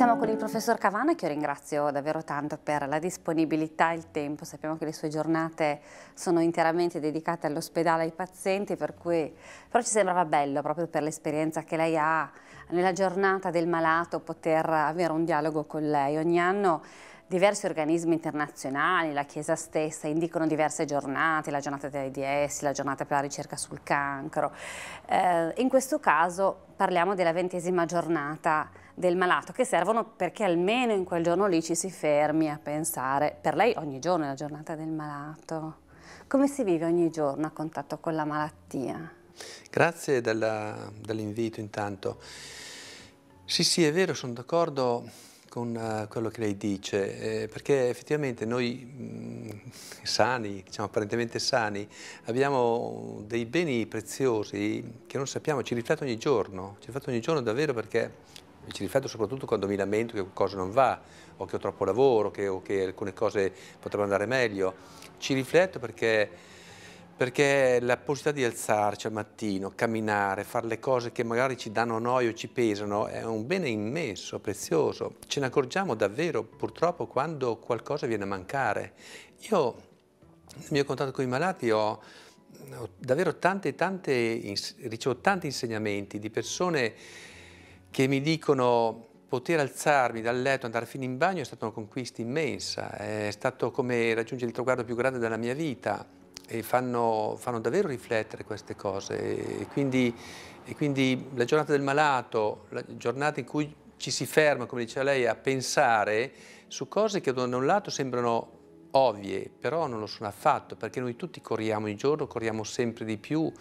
Siamo con il professor Cavana che io ringrazio davvero tanto per la disponibilità e il tempo. Sappiamo che le sue giornate sono interamente dedicate all'ospedale, ai pazienti, per cui però ci sembrava bello proprio per l'esperienza che lei ha nella giornata del malato poter avere un dialogo con lei. Ogni anno diversi organismi internazionali, la Chiesa stessa, indicano diverse giornate, la giornata dell'AIDS, la giornata per la ricerca sul cancro. Eh, in questo caso parliamo della ventesima giornata del malato, che servono perché almeno in quel giorno lì ci si fermi a pensare, per lei ogni giorno è la giornata del malato. Come si vive ogni giorno a contatto con la malattia? Grazie dell'invito dell intanto. Sì, sì, è vero, sono d'accordo con eh, quello che lei dice, eh, perché effettivamente noi mh, mm, sani, diciamo apparentemente sani, abbiamo dei beni preziosi che non sappiamo, ci rifletto ogni giorno, ci rifletto ogni giorno davvero perché ci rifletto soprattutto quando mi lamento che qualcosa non va, o che ho troppo lavoro, che, o che alcune cose potrebbero andare meglio, ci rifletto perché perché la possibilità di alzarci al mattino, camminare, fare le cose che magari ci danno noia o ci pesano è un bene immenso, prezioso. Ce ne accorgiamo davvero purtroppo quando qualcosa viene a mancare. Io nel mio contatto con i malati ho, ho davvero tante, tante, ricevo tanti insegnamenti di persone che mi dicono poter alzarmi dal letto, andare fino in bagno è stata una conquista immensa, è stato come raggiungere il traguardo più grande della mia vita e fanno, fanno davvero riflettere queste cose e quindi, e quindi la giornata del malato, la giornata in cui ci si ferma, come diceva lei, a pensare su cose che da un lato sembrano ovvie, però non lo sono affatto, perché noi tutti corriamo ogni giorno, corriamo sempre di più,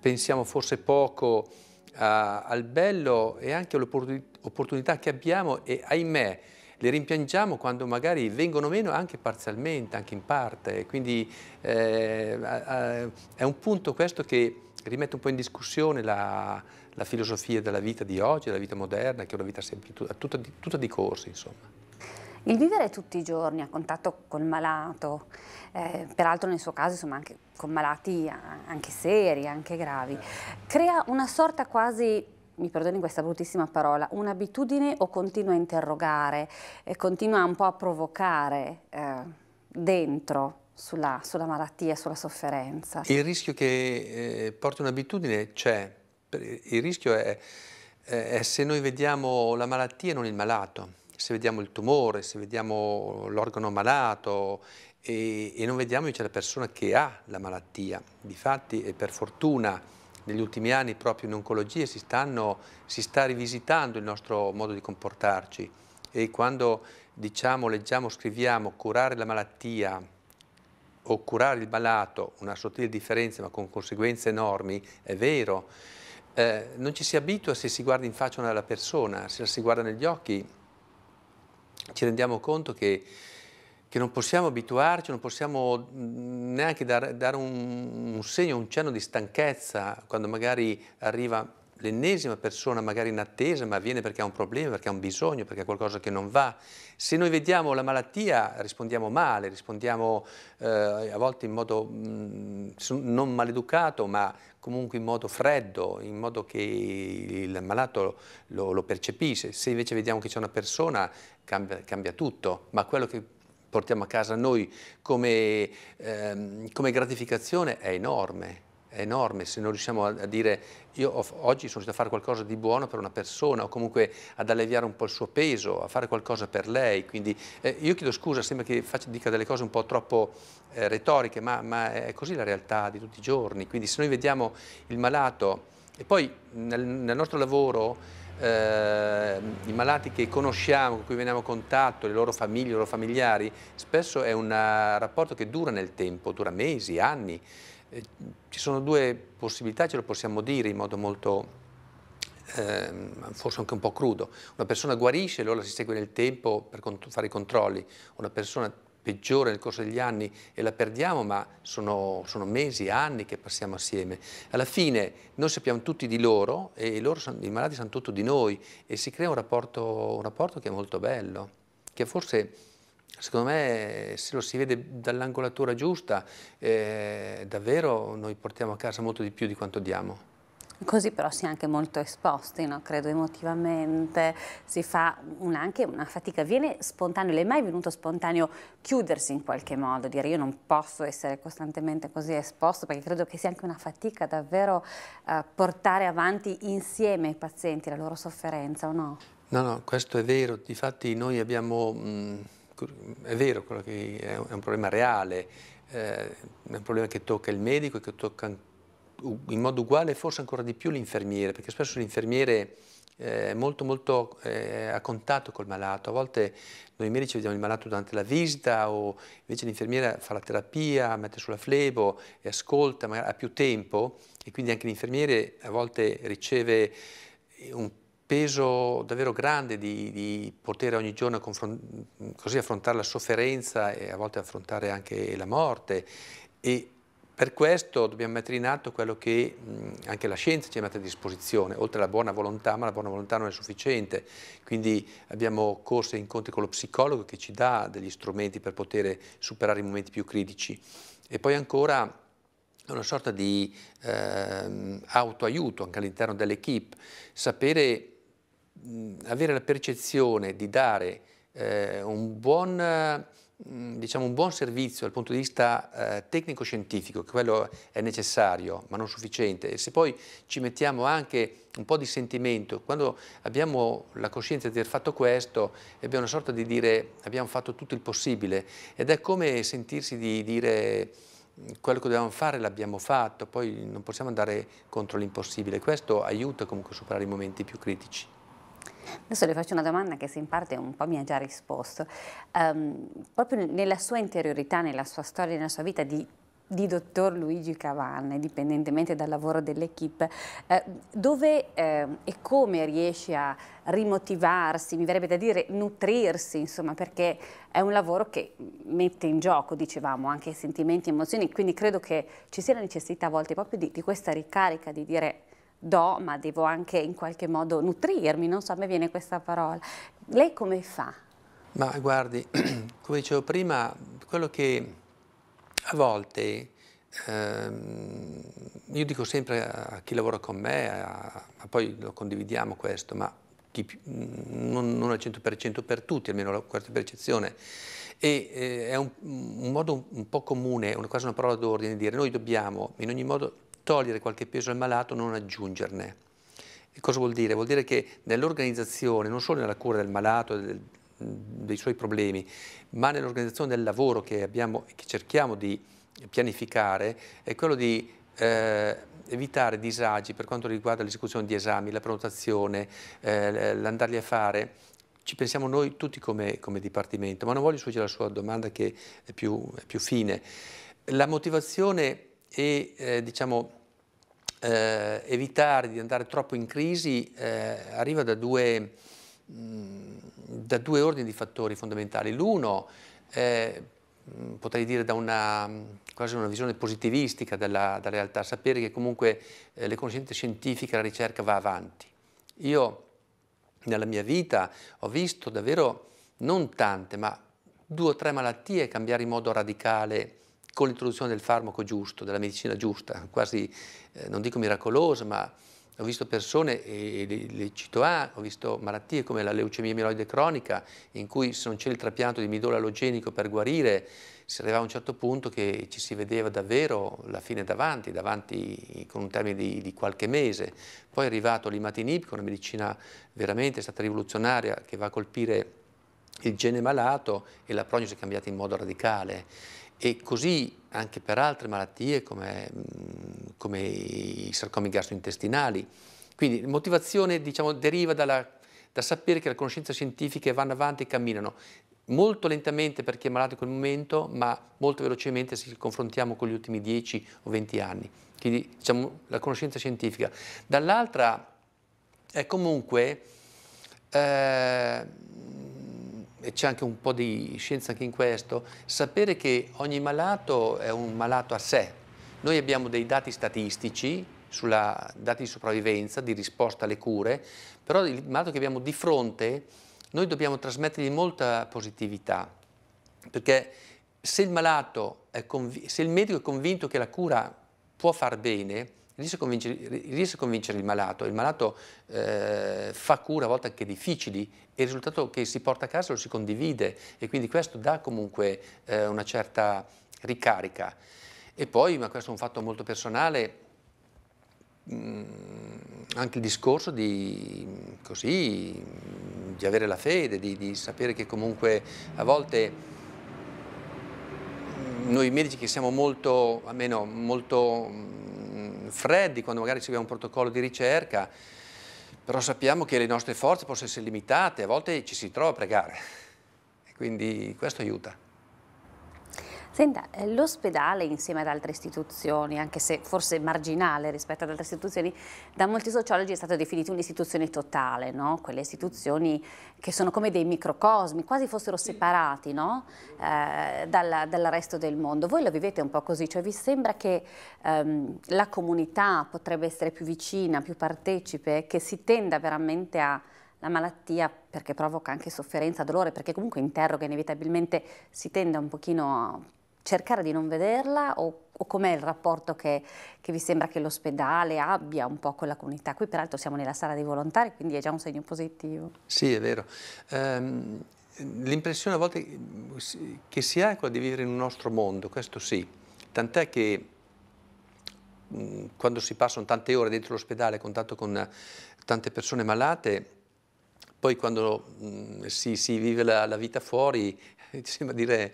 pensiamo forse poco a, al bello e anche all'opportunità che abbiamo e ahimè le rimpiangiamo quando magari vengono meno anche parzialmente, anche in parte. Quindi eh, è un punto questo che rimette un po' in discussione la, la, filosofia della vita di oggi, della vita moderna, che è una vita sempre, tutta, di, tutta di corsi, insomma. Il vivere tutti i giorni a contatto col malato, eh, peraltro nel suo caso insomma anche con malati anche seri, anche gravi, crea una sorta quasi mi perdoni questa bruttissima parola, un'abitudine o continua a interrogare, continua un po' a provocare eh, dentro? Sulla, sulla, malattia, sulla sofferenza. Il rischio che eh, porti un'abitudine c'è, il rischio è, è, se noi vediamo la malattia e non il malato, se vediamo il tumore, se vediamo l'organo malato e, e non vediamo invece la persona che ha la malattia. Difatti, e per fortuna, negli ultimi anni proprio in oncologia si, stanno, si sta rivisitando il nostro modo di comportarci e quando diciamo, leggiamo, scriviamo curare la malattia o curare il malato, una sottile differenza ma con conseguenze enormi, è vero, eh, non ci si abitua se si guarda in faccia alla persona, se la si guarda negli occhi, ci rendiamo conto che che non possiamo abituarci, non possiamo mm, neanche dar, dare un, un segno, un cenno di stanchezza quando magari arriva l'ennesima persona magari in attesa, ma viene perché ha un problema, perché ha un bisogno, perché ha qualcosa che non va. Se noi vediamo la malattia rispondiamo male, rispondiamo eh, a volte in modo mh, mm, non maleducato, ma comunque in modo freddo, in modo che il malato lo, lo percepisce. Se invece vediamo che c'è una persona, cambia, cambia tutto, ma quello che portiamo a casa noi come, ehm, come gratificazione è enorme è enorme se non riusciamo a, dire io oggi sono riuscito a fare qualcosa di buono per una persona o comunque ad alleviare un po' il suo peso, a fare qualcosa per lei. Quindi eh, io chiedo scusa, sembra che faccia, dica delle cose un po' troppo eh, retoriche, ma, ma, è così la realtà di tutti i giorni. Quindi se noi vediamo il malato e poi nel, nel nostro lavoro eh, i malati che conosciamo, con cui veniamo a contatto, le loro famiglie, i loro familiari, spesso è un eh, rapporto che dura nel tempo, dura mesi, anni. Eh, ci sono due possibilità, ce lo possiamo dire in modo molto ehm, forse anche un po' crudo. Una persona guarisce, e allora si segue nel tempo per fare i controlli. Una persona peggiore nel corso degli anni e la perdiamo, ma sono, sono, mesi, anni che passiamo assieme. Alla fine noi sappiamo tutti di loro e loro, i malati sanno tutto di noi e si crea un rapporto, un rapporto che è molto bello, che forse secondo me se lo si vede dall'angolatura giusta, eh, davvero noi portiamo a casa molto di più di quanto diamo. Così però si è anche molto esposti, no? credo emotivamente, si fa un, anche una fatica, viene spontaneo, le è mai venuto spontaneo chiudersi in qualche modo, dire io non posso essere costantemente così esposto perché credo che sia anche una fatica davvero eh, portare avanti insieme ai pazienti la loro sofferenza o no? No, no, questo è vero, difatti noi abbiamo, mh, mm, è vero, quello che è un problema reale, eh, è un problema che tocca il medico e che tocca anche in modo uguale forse ancora di più l'infermiere, perché spesso l'infermiere eh, è molto, molto eh, a contatto col malato, a volte noi medici vediamo il malato durante la visita o invece l'infermiera fa la terapia, mette sulla flebo e ascolta, magari ha più tempo e quindi anche l'infermiere a volte riceve un peso davvero grande di, di poter ogni giorno così affrontare la sofferenza e a volte affrontare anche la morte e per questo dobbiamo mettere in atto quello che anche la scienza ci mette a disposizione, oltre alla buona volontà, ma la buona volontà non è sufficiente, quindi abbiamo corsi e incontri con lo psicologo che ci dà degli strumenti per poter superare i momenti più critici. E poi ancora una sorta di eh, autoaiuto anche all'interno dell'equipe, sapere mh, avere la percezione di dare eh, un buon Mm, diciamo, un buon servizio dal punto di vista eh, tecnico-scientifico, che quello è necessario ma non sufficiente, e se poi ci mettiamo anche un po' di sentimento, quando abbiamo la coscienza di aver fatto questo, abbiamo una sorta di dire abbiamo fatto tutto il possibile ed è come sentirsi di dire mm, quello che dobbiamo fare l'abbiamo fatto, poi non possiamo andare contro l'impossibile, questo aiuta comunque a superare i momenti più critici. Adesso le faccio una domanda che se in parte un po' mi ha già risposto. Um, proprio nella sua interiorità, nella sua storia, nella sua vita di, di dottor Luigi Cavanna, indipendentemente dal lavoro dell'equipe, eh, dove eh, e come riesce a rimotivarsi, mi verrebbe da dire nutrirsi, insomma, perché è un lavoro che mette in gioco, dicevamo, anche sentimenti, emozioni, quindi credo che ci sia la necessità a volte proprio di, di questa ricarica, di dire do, ma devo anche in qualche modo nutrirmi, non so, a me viene questa parola. Lei come fa? Ma guardi, come dicevo prima, quello che a volte, ehm, io dico sempre a chi lavora con me, a, a poi lo condividiamo questo, ma chi, mm, non, non, al 100% per tutti, almeno questa percezione, e eh, è un, un, modo un, un po' comune, una, quasi una parola d'ordine, dire noi dobbiamo in ogni modo togliere qualche peso al malato, non aggiungerne. E cosa vuol dire? Vuol dire che nell'organizzazione, non solo nella cura del malato, del, dei suoi problemi, ma nell'organizzazione del lavoro che, abbiamo, che, cerchiamo di pianificare, è quello di eh, evitare disagi per quanto riguarda l'esecuzione di esami, la prenotazione, eh, l'andarli a fare. Ci pensiamo noi tutti come, come dipartimento, ma non voglio sfuggire alla sua domanda che è più, è più fine. La motivazione e eh, diciamo, eh, evitare di andare troppo in crisi eh, arriva da due, mh, mm, da due, ordini di fattori fondamentali. L'uno, è eh, potrei dire da una, quasi una visione positivistica della, della realtà, sapere che comunque eh, le conoscenze scientifiche, e la ricerca va avanti. Io nella mia vita ho visto davvero non tante, ma due o tre malattie cambiare in modo radicale con l'introduzione del farmaco giusto, della medicina giusta, quasi, eh, non dico miracolosa, ma ho visto persone, e le, le cito A, ah, ho visto malattie come la leucemia mieloide cronica, in cui se non c'è il trapianto di midollo allogenico per guarire, si arrivava a un certo punto che ci si vedeva davvero la fine davanti, davanti con un termine di, di qualche mese. Poi è arrivato l'imatinib, una medicina veramente stata rivoluzionaria, che va a colpire il gene malato e la prognosi è cambiata in modo radicale e così anche per altre malattie come, mm, come i sarcomi gastrointestinali. Quindi la motivazione diciamo, deriva dalla, da sapere che le conoscenze scientifiche vanno avanti e camminano molto lentamente per chi è malato in quel momento, ma molto velocemente se ci confrontiamo con gli ultimi 10 o 20 anni. Quindi diciamo, la conoscenza scientifica. Dall'altra è comunque eh, e c'è anche un po' di scienza anche in questo, sapere che ogni malato è un malato a sé. Noi abbiamo dei dati statistici sulla dati di sopravvivenza, di risposta alle cure, però il malato che abbiamo di fronte noi dobbiamo trasmettergli molta positività, perché se il, se il medico è convinto che la cura può far bene, riesce a convincere, il malato, il malato eh, fa cure a volte anche difficili e il risultato che si porta a casa lo si condivide e quindi questo dà comunque eh, una certa ricarica. E poi, ma questo è un fatto molto personale, mm, anche il discorso di, così, di avere la fede, di, di, sapere che comunque a volte noi medici che siamo molto, almeno molto freddi, quando magari si aveva un protocollo di ricerca, però sappiamo che le nostre forze possono essere limitate, a volte ci si trova a pregare, e quindi questo aiuta. Senta, eh, l'ospedale insieme ad altre istituzioni, anche se forse marginale rispetto ad altre istituzioni, da molti sociologi è stata definita un'istituzione totale, no? quelle istituzioni che sono come dei microcosmi, quasi fossero separati no? eh, dal, dal, resto del mondo. Voi lo vivete un po' così, cioè vi sembra che ehm, la comunità potrebbe essere più vicina, più partecipe, che si tenda veramente a la malattia perché provoca anche sofferenza, dolore, perché comunque interroga inevitabilmente, si tende un pochino cercare di non vederla o, o com'è il rapporto che, che, vi sembra che l'ospedale abbia un po' con la comunità? Qui peraltro siamo nella sala dei volontari, quindi è già un segno positivo. Sì, è vero. Um, l'impressione a volte che si ha è quella di vivere in un nostro mondo, questo sì. Tant'è che mh, quando si passano tante ore dentro l'ospedale a contatto con tante persone malate, poi quando mh, si, si, vive la, la, vita fuori mi sembra dire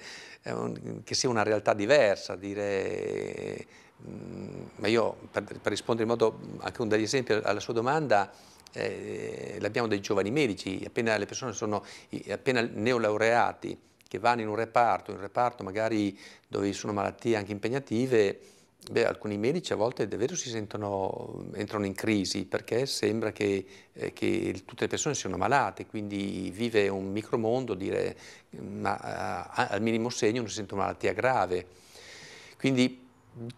che sia una realtà diversa, dire, mm, ma io per, per, rispondere in modo mm, anche un degli esempi alla sua domanda, eh, abbiamo dei giovani medici, appena le persone sono appena neolaureati, che vanno in un reparto, in un reparto magari dove ci sono malattie anche impegnative, Beh, alcuni medici a volte davvero si sentono, entrano in crisi perché sembra che, eh, che tutte le persone siano malate, quindi vive un micromondo dire ma eh, al minimo segno non si sento malattia grave. Quindi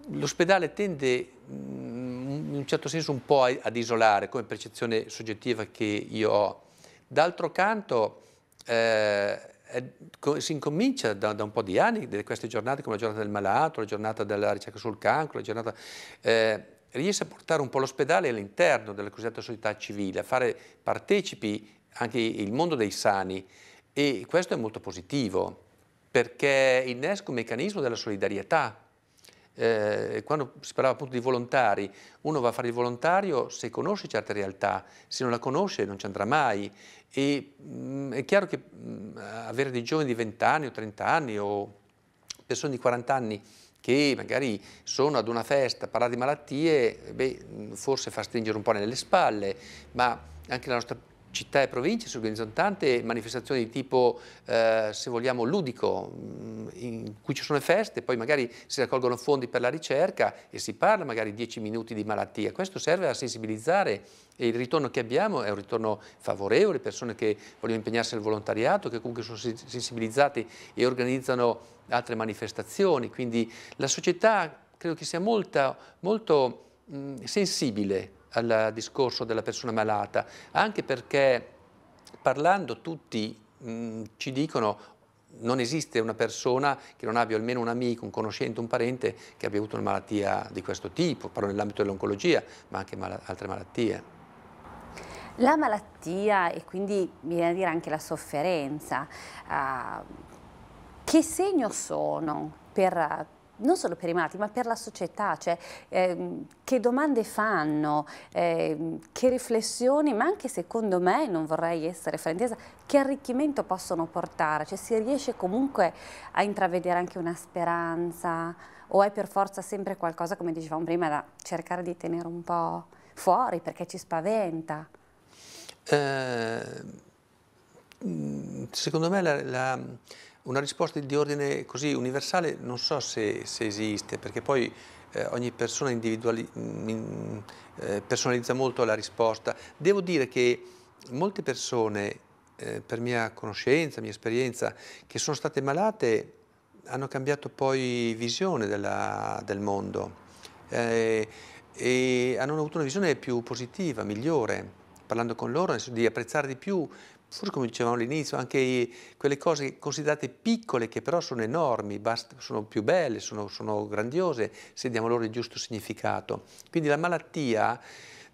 l'ospedale tende mm, in un certo senso un po' ad isolare come percezione soggettiva che io ho. D'altro canto eh, eh, si incomincia da, da, un po' di anni, queste giornate come la giornata del malato, la giornata della ricerca sul cancro, la giornata... Eh, riesce a portare un po' l'ospedale all'interno della cosiddetta società civile, a fare partecipi anche il mondo dei sani e questo è molto positivo perché innesca un meccanismo della solidarietà eh, quando si parlava appunto di volontari, uno va a fare il volontario se conosce certe realtà, se non la conosce non ci andrà mai. E mh, mm, è chiaro che mh, mm, avere dei giovani di 20 anni o 30 anni o persone di 40 anni che magari sono ad una festa, a parlare di malattie, beh, forse fa stringere un po' nelle spalle, ma anche la nostra città e province si organizzano tante manifestazioni di tipo, eh, se vogliamo, ludico, mm, in cui ci sono le feste, poi magari si raccolgono fondi per la ricerca e si parla magari 10 minuti di malattia. Questo serve a sensibilizzare e il ritorno che abbiamo è un ritorno favorevole, persone che vogliono impegnarsi nel volontariato, che comunque sono sensibilizzate e organizzano altre manifestazioni. Quindi la società credo che sia molta, molto mh, mm, sensibile al discorso della persona malata, anche perché parlando tutti mh, mm, ci dicono non esiste una persona che non abbia almeno un amico, un conoscente, un parente che abbia avuto una malattia di questo tipo, parlo nell'ambito dell'oncologia, ma anche mal altre malattie. La malattia e quindi viene a dire anche la sofferenza, uh, che segno sono per, non solo per i malati, ma per la società, cioè eh, che domande fanno, eh, che riflessioni, ma anche secondo me, non vorrei essere fraintesa, che arricchimento possono portare, cioè si riesce comunque a intravedere anche una speranza o è per forza sempre qualcosa, come dicevamo prima, da cercare di tenere un po' fuori perché ci spaventa? Eh, secondo me la, la una risposta di ordine così universale non so se, se esiste, perché poi eh, ogni persona mm, in, eh, personalizza molto la risposta. Devo dire che molte persone, eh, per mia conoscenza, mia esperienza, che sono state malate, hanno cambiato poi visione della, del mondo eh, e hanno avuto una visione più positiva, migliore parlando con loro, di apprezzare di più, forse come dicevamo all'inizio, anche quelle cose considerate piccole che però sono enormi, sono più belle, sono, sono grandiose se diamo loro il giusto significato. Quindi la malattia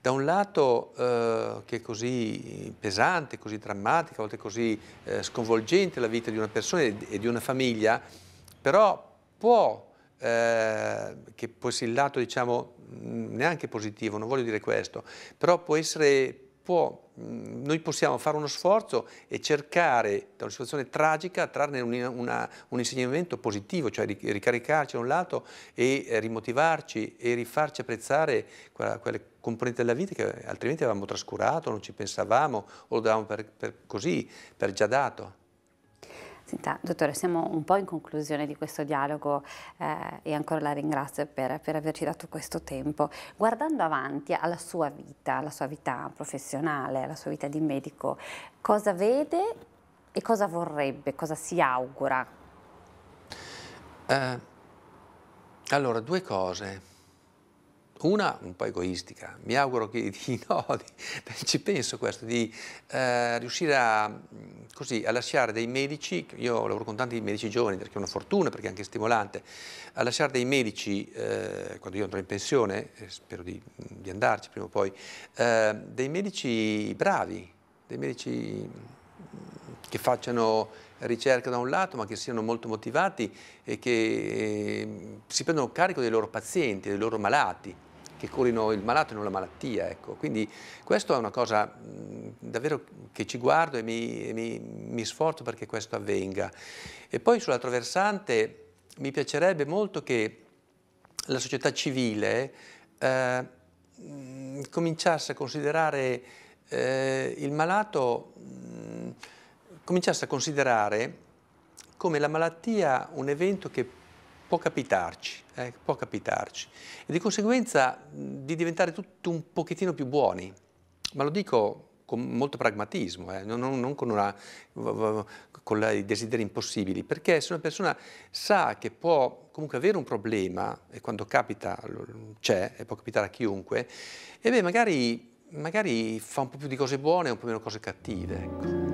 da un lato eh, che è così pesante, così drammatica, a volte così eh, sconvolgente la vita di una persona e di una famiglia, però può, eh, che può essere il lato diciamo mm, neanche positivo, non voglio dire questo, però può essere può, mm, noi possiamo fare uno sforzo e cercare da una situazione tragica trarne un, una, un insegnamento positivo, cioè ricaricarci da un lato e eh, rimotivarci e rifarci apprezzare quella, quelle componenti della vita che altrimenti avevamo trascurato, non ci pensavamo o lo davamo per, per così, per già dato. Senta, dottore, siamo un po' in conclusione di questo dialogo eh, e ancora la ringrazio per, per, averci dato questo tempo. Guardando avanti alla sua vita, alla sua vita professionale, alla sua vita di medico, cosa vede e cosa vorrebbe, cosa si augura? Eh, allora, due cose. Una un po' egoistica, mi auguro che di, no, di, ci penso questo, di eh, riuscire a, mm, così, a, lasciare dei medici, io lavoro con tanti medici giovani perché è una fortuna, perché è anche stimolante, a lasciare dei medici, eh, quando io andrò in pensione, eh, spero di, di, andarci prima o poi, eh, dei medici bravi, dei medici mm, che facciano ricerca da un lato, ma che siano molto motivati e che eh, si prendano carico dei loro pazienti, dei loro malati che curino il malato e non la malattia. Ecco. Quindi questa è una cosa mh, mm, davvero che ci guardo e mi, mi, mi sforzo perché questo avvenga. E poi sull'altro versante mi piacerebbe molto che la società civile eh, mm, cominciasse a considerare eh, il malato, mh, mm, cominciasse a considerare come la malattia un evento che può capitarci, eh, può capitarci. E di conseguenza di diventare tutti un pochettino più buoni, ma lo dico con molto pragmatismo, eh, non, non, con, una, con i desideri impossibili, perché se una persona sa che può comunque avere un problema, e quando capita c'è, e può capitare a chiunque, e beh, magari, magari, fa un po' più di cose buone e un po' meno cose cattive. Ecco.